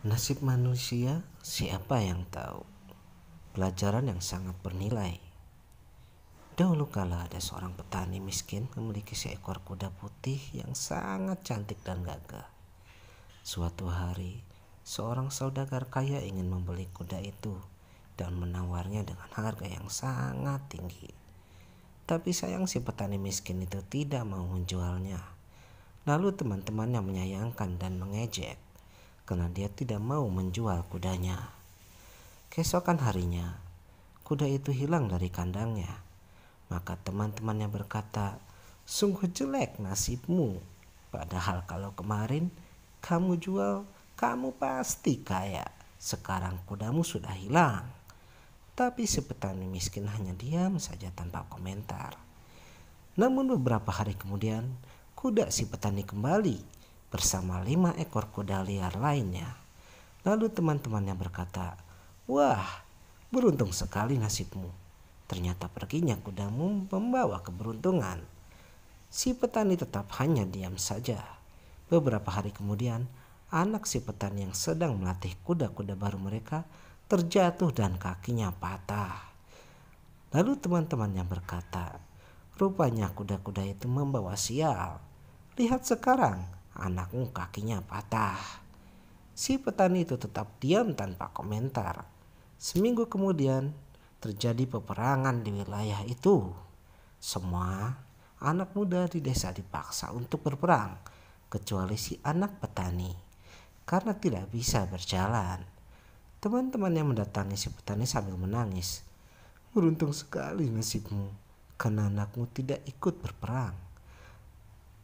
Nasib manusia siapa yang tahu? Pelajaran yang sangat bernilai. Dahulu kala ada seorang petani miskin memiliki seekor kuda putih yang sangat cantik dan gagah. Suatu hari, seorang saudagar kaya ingin membeli kuda itu dan menawarnya dengan harga yang sangat tinggi. Tapi sayang si petani miskin itu tidak mau menjualnya. Lalu teman-temannya menyayangkan dan mengejek karena dia tidak mau menjual kudanya. Keesokan harinya, kuda itu hilang dari kandangnya. Maka teman-temannya berkata, "Sungguh jelek nasibmu. Padahal kalau kemarin kamu jual, kamu pasti kaya. Sekarang kudamu sudah hilang." Tapi si petani miskin hanya diam saja tanpa komentar. Namun beberapa hari kemudian, kuda si petani kembali bersama lima ekor kuda liar lainnya. Lalu teman-temannya berkata, Wah, beruntung sekali nasibmu. Ternyata perginya kudamu membawa keberuntungan. Si petani tetap hanya diam saja. Beberapa hari kemudian, anak si petani yang sedang melatih kuda-kuda baru mereka terjatuh dan kakinya patah. Lalu teman-temannya berkata, rupanya kuda-kuda itu membawa sial. Lihat sekarang, Anakmu kakinya patah. Si petani itu tetap diam tanpa komentar. Seminggu kemudian terjadi peperangan di wilayah itu. Semua anak muda di desa dipaksa untuk berperang, kecuali si anak petani, karena tidak bisa berjalan. Teman-teman yang mendatangi si petani sambil menangis. Beruntung sekali nasibmu, karena anakmu tidak ikut berperang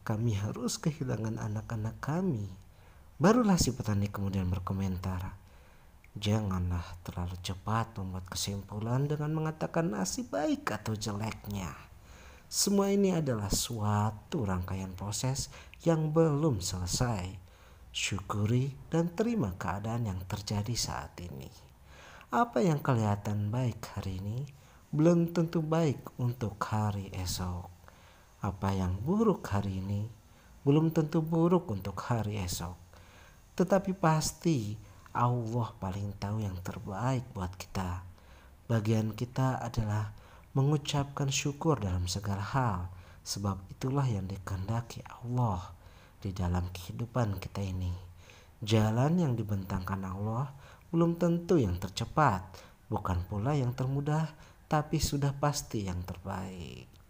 kami harus kehilangan anak-anak kami. Barulah si petani kemudian berkomentar, janganlah terlalu cepat membuat kesimpulan dengan mengatakan nasib baik atau jeleknya. Semua ini adalah suatu rangkaian proses yang belum selesai. Syukuri dan terima keadaan yang terjadi saat ini. Apa yang kelihatan baik hari ini belum tentu baik untuk hari esok. Apa yang buruk hari ini belum tentu buruk untuk hari esok. Tetapi pasti Allah paling tahu yang terbaik buat kita. Bagian kita adalah mengucapkan syukur dalam segala hal, sebab itulah yang dikehendaki Allah di dalam kehidupan kita ini. Jalan yang dibentangkan Allah belum tentu yang tercepat, bukan pula yang termudah, tapi sudah pasti yang terbaik.